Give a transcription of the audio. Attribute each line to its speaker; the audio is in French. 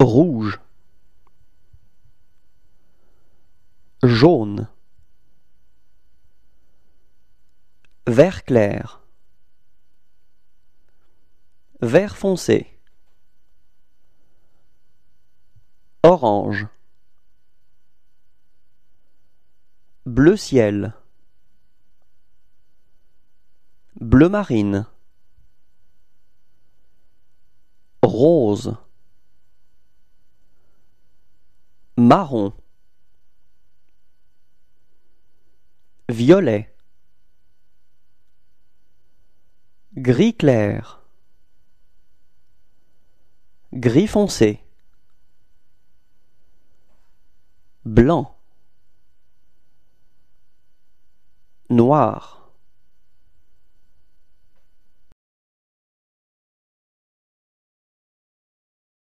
Speaker 1: Rouge.
Speaker 2: Jaune. Vert clair. Vert foncé. Orange. Bleu ciel. Bleu marine. Rose. marron violet gris clair gris foncé blanc noir